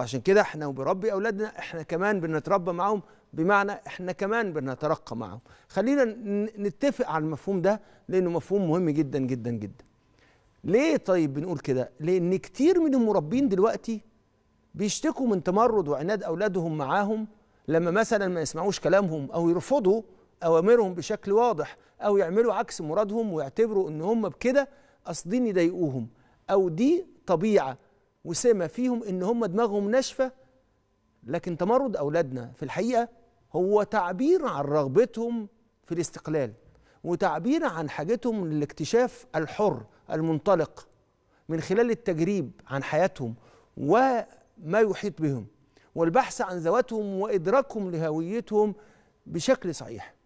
وعشان كده احنا وبربي اولادنا احنا كمان بنتربى معاهم بمعنى احنا كمان بنترقى معاهم خلينا نتفق على المفهوم ده لانه مفهوم مهم جدا جدا جدا ليه طيب بنقول كده لان كتير من المربين دلوقتي بيشتكوا من تمرد وعناد اولادهم معاهم لما مثلا ما يسمعوش كلامهم او يرفضوا اوامرهم بشكل واضح او يعملوا عكس مرادهم ويعتبروا ان هم بكده قاصدين يضايقوهم او دي طبيعه وسمة فيهم إن هم دماغهم ناشفة لكن تمرد أولادنا في الحقيقة هو تعبير عن رغبتهم في الاستقلال وتعبير عن حاجتهم للاكتشاف الحر المنطلق من خلال التجريب عن حياتهم وما يحيط بهم والبحث عن ذواتهم وإدراكهم لهويتهم بشكل صحيح